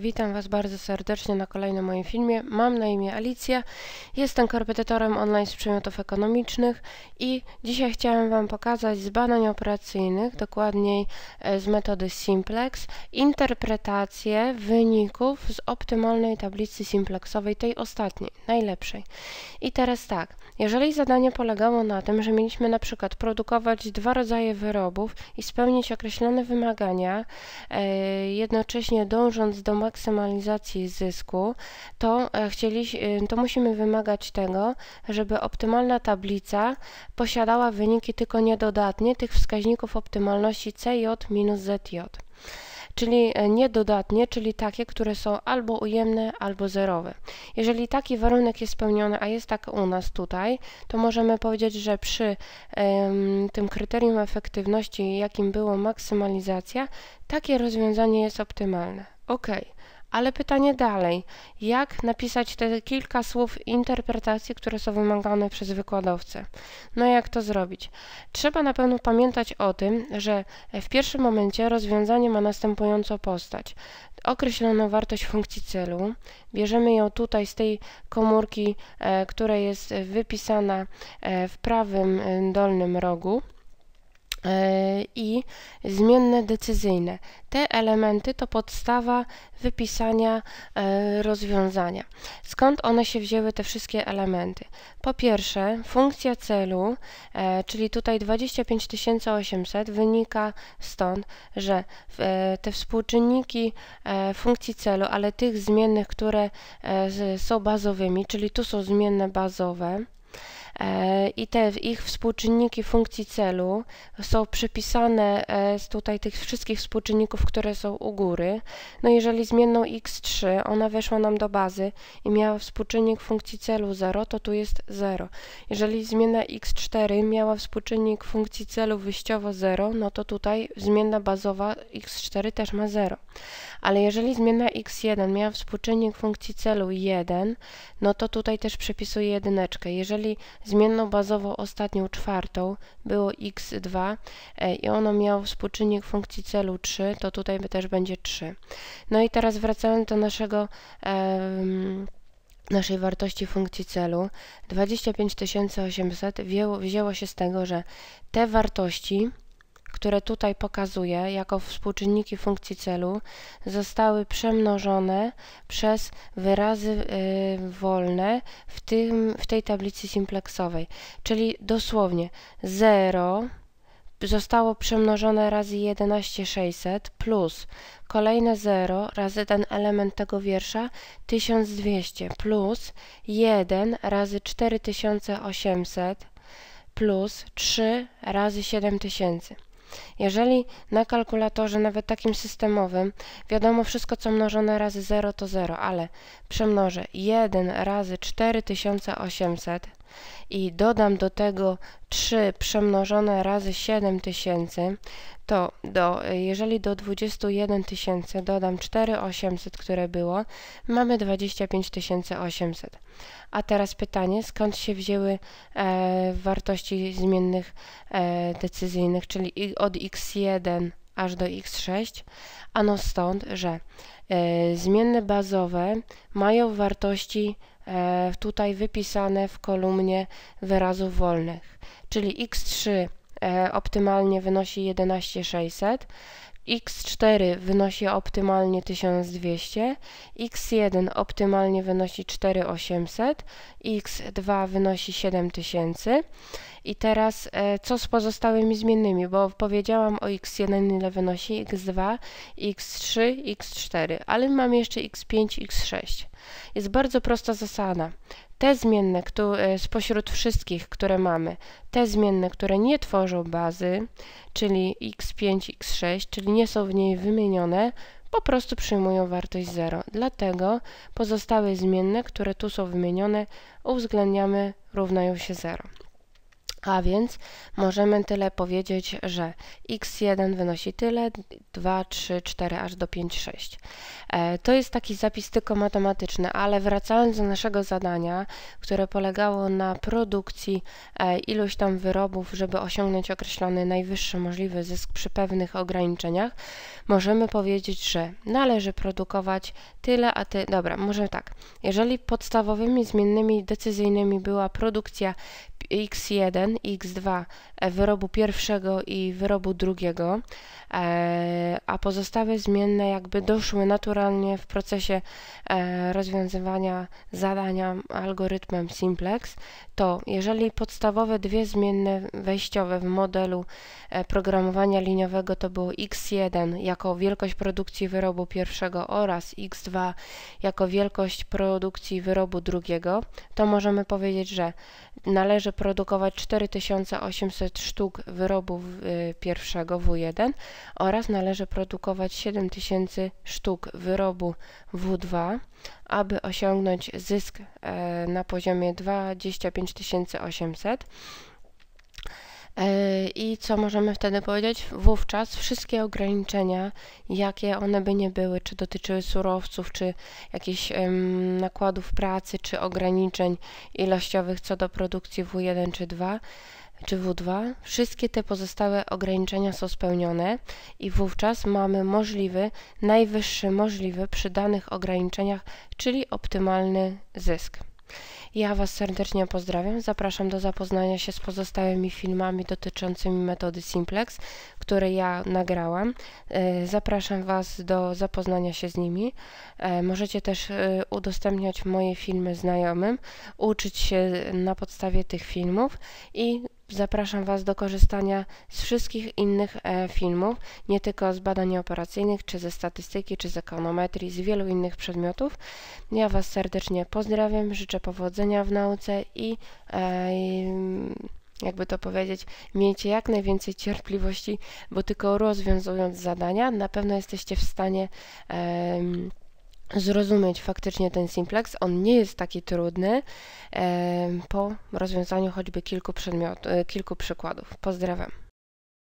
Witam Was bardzo serdecznie na kolejnym moim filmie. Mam na imię Alicja, jestem korepetytorem online z przedmiotów ekonomicznych i dzisiaj chciałem Wam pokazać z badań operacyjnych, dokładniej e, z metody Simplex, interpretację wyników z optymalnej tablicy Simplexowej, tej ostatniej, najlepszej. I teraz tak, jeżeli zadanie polegało na tym, że mieliśmy na przykład produkować dwa rodzaje wyrobów i spełnić określone wymagania, e, jednocześnie dążąc do maksymalizacji zysku, to, e, chcieli, y, to musimy wymagać tego, żeby optymalna tablica posiadała wyniki tylko niedodatnie tych wskaźników optymalności CJ minus ZJ czyli e, niedodatnie, czyli takie, które są albo ujemne, albo zerowe. Jeżeli taki warunek jest spełniony, a jest tak u nas tutaj, to możemy powiedzieć, że przy tym kryterium efektywności, jakim było maksymalizacja, takie rozwiązanie jest optymalne. OK. Ale pytanie dalej. Jak napisać te kilka słów interpretacji, które są wymagane przez wykładowcę? No jak to zrobić? Trzeba na pewno pamiętać o tym, że w pierwszym momencie rozwiązanie ma następującą postać. Określono wartość funkcji celu, bierzemy ją tutaj z tej komórki, e, która jest wypisana e, w prawym e, dolnym rogu. E, i zmienne decyzyjne. Te elementy to podstawa wypisania e, rozwiązania. Skąd one się wzięły, te wszystkie elementy? Po pierwsze, funkcja celu, e, czyli tutaj 25 800 wynika stąd, że te współczynniki funkcji celu, ale tych zmiennych, które są bazowymi, czyli tu są zmienne bazowe, E, i te ich współczynniki funkcji celu są przypisane e, z tutaj tych wszystkich współczynników, które są u góry. No jeżeli zmienną x3, ona weszła nam do bazy i miała współczynnik funkcji celu 0, to tu jest 0. Jeżeli zmienna x4 miała współczynnik funkcji celu wyjściowo 0, no to tutaj zmienna bazowa x4 też ma 0 ale jeżeli zmiana x1 miała współczynnik funkcji celu 1, no to tutaj też przepisuję jedyneczkę. Jeżeli zmienną bazową ostatnią czwartą było x2 e, i ono miało współczynnik funkcji celu 3, to tutaj też będzie 3. No i teraz wracając do naszego... Um, naszej wartości funkcji celu 25800 wzięło się z tego, że te wartości które tutaj pokazuję jako współczynniki funkcji celu, zostały przemnożone przez wyrazy yy, wolne w, tym, w tej tablicy simplexowej. Czyli dosłownie 0 zostało przemnożone razy 11600 plus kolejne 0 razy ten element tego wiersza 1200 plus 1 razy 4800 plus 3 razy 7000. Jeżeli na kalkulatorze, nawet takim systemowym, wiadomo wszystko co mnożone razy 0 to 0, ale przemnożę 1 razy 4800 i dodam do tego 3 przemnożone razy 7 tysięcy, to do, jeżeli do 21 tysięcy dodam 4800, które było, mamy 25 800. A teraz pytanie, skąd się wzięły e, wartości zmiennych e, decyzyjnych, czyli od x1 aż do x6? Ano stąd, że y, zmienne bazowe mają wartości y, tutaj wypisane w kolumnie wyrazów wolnych, czyli x3 e, optymalnie wynosi 11600, x4 wynosi optymalnie 1200, x1 optymalnie wynosi 4800, x2 wynosi 7000. I teraz e, co z pozostałymi zmiennymi, bo powiedziałam o x1 ile wynosi, x2, x3, x4, ale mamy jeszcze x5, x6. Jest bardzo prosta zasada. Te zmienne które, spośród wszystkich, które mamy, te zmienne, które nie tworzą bazy, czyli x5, x6, czyli nie są w niej wymienione, po prostu przyjmują wartość 0. Dlatego pozostałe zmienne, które tu są wymienione, uwzględniamy, równają się 0. A więc możemy tyle powiedzieć, że x1 wynosi tyle, 2, 3, 4, aż do 5, 6. E, to jest taki zapis tylko matematyczny, ale wracając do naszego zadania, które polegało na produkcji e, iluś tam wyrobów, żeby osiągnąć określony najwyższy możliwy zysk przy pewnych ograniczeniach, możemy powiedzieć, że należy produkować tyle, a ty... Dobra, może tak. Jeżeli podstawowymi zmiennymi decyzyjnymi była produkcja X1 X2 e, wyrobu pierwszego i wyrobu drugiego, e, a pozostałe zmienne jakby doszły naturalnie w procesie e, rozwiązywania zadania algorytmem simplex, to jeżeli podstawowe dwie zmienne wejściowe w modelu programowania liniowego to było X1 jako wielkość produkcji wyrobu pierwszego oraz X2 jako wielkość produkcji wyrobu drugiego, to możemy powiedzieć, że należy może produkować 4800 sztuk wyrobów y, pierwszego W1 oraz należy produkować 7000 sztuk wyrobu W2, aby osiągnąć zysk e, na poziomie 25800. E, I co możemy wtedy powiedzieć? Wówczas wszystkie ograniczenia, jakie one by nie były, czy dotyczyły surowców, czy jakichś nakładów pracy, czy ograniczeń ilościowych co do produkcji W1 czy 2, czy W2, wszystkie te pozostałe ograniczenia są spełnione i wówczas mamy możliwy, najwyższy możliwy przy danych ograniczeniach, czyli optymalny zysk. Ja Was serdecznie pozdrawiam. Zapraszam do zapoznania się z pozostałymi filmami dotyczącymi metody Simplex, które ja nagrałam. E, zapraszam Was do zapoznania się z nimi. E, możecie też e, udostępniać moje filmy znajomym, uczyć się na podstawie tych filmów i zapraszam Was do korzystania z wszystkich innych e, filmów, nie tylko z badań operacyjnych, czy ze statystyki, czy z ekonometrii, z wielu innych przedmiotów. Ja Was serdecznie pozdrawiam, życzę powodzenia w nauce i e, jakby to powiedzieć, miejcie jak najwięcej cierpliwości, bo tylko rozwiązując zadania, na pewno jesteście w stanie. E, zrozumieć faktycznie ten simplex. On nie jest taki trudny po rozwiązaniu choćby kilku, e, kilku przykładów. Pozdrawiam.